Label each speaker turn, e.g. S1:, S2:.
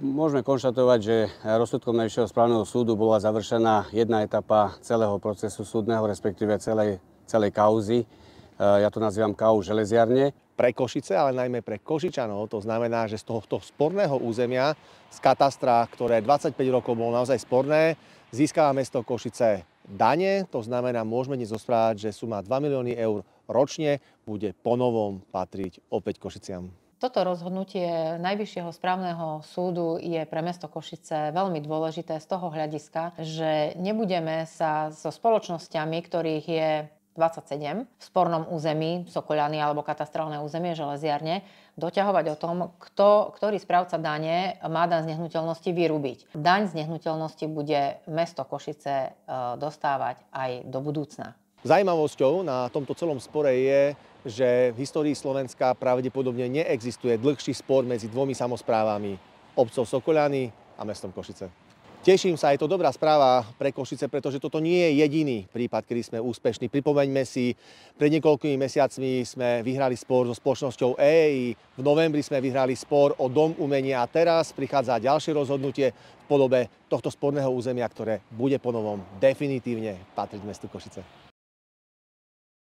S1: Môžeme konštatovať, že rozsudkom Najvyššieho správneho súdu bola završená jedna etapa celého procesu súdneho, respektíve celej, celej kauzy. E, ja to nazývam
S2: kau železiarne. Pre Košice, ale najmä pre Košičanov, to znamená, že z tohto sporného územia, z katastra, ktoré 25 rokov bolo naozaj sporné, získava mesto Košice dane, to znamená, môžeme dnes rozprávať, že suma 2 milióny eur ročne bude ponovom patriť opäť Košiciam.
S3: Toto rozhodnutie Najvyššieho správneho súdu je pre mesto Košice veľmi dôležité z toho hľadiska, že nebudeme sa so spoločnosťami, ktorých je 27 v spornom území, Sokoľany alebo katastrálne územie Železiarne, doťahovať o tom, kto, ktorý správca dane má daň z nehnuteľnosti vyrúbiť. Daň z nehnuteľnosti bude mesto Košice e, dostávať aj do budúcna.
S2: Zajímavosťou na tomto celom spore je, že v histórii Slovenska pravdepodobne neexistuje dlhší spor medzi dvomi samozprávami, obcov Sokoľany a mestom Košice. Teším sa, je to dobrá správa pre Košice, pretože toto nie je jediný prípad, kedy sme úspešní. Pripomeňme si, pred niekoľkými mesiacmi sme vyhrali spor so spoločnosťou EI, v novembri sme vyhrali spor o Dom umenia a teraz prichádza ďalšie rozhodnutie v podobe tohto sporného územia, ktoré bude ponovom definitívne patriť mestu Košice.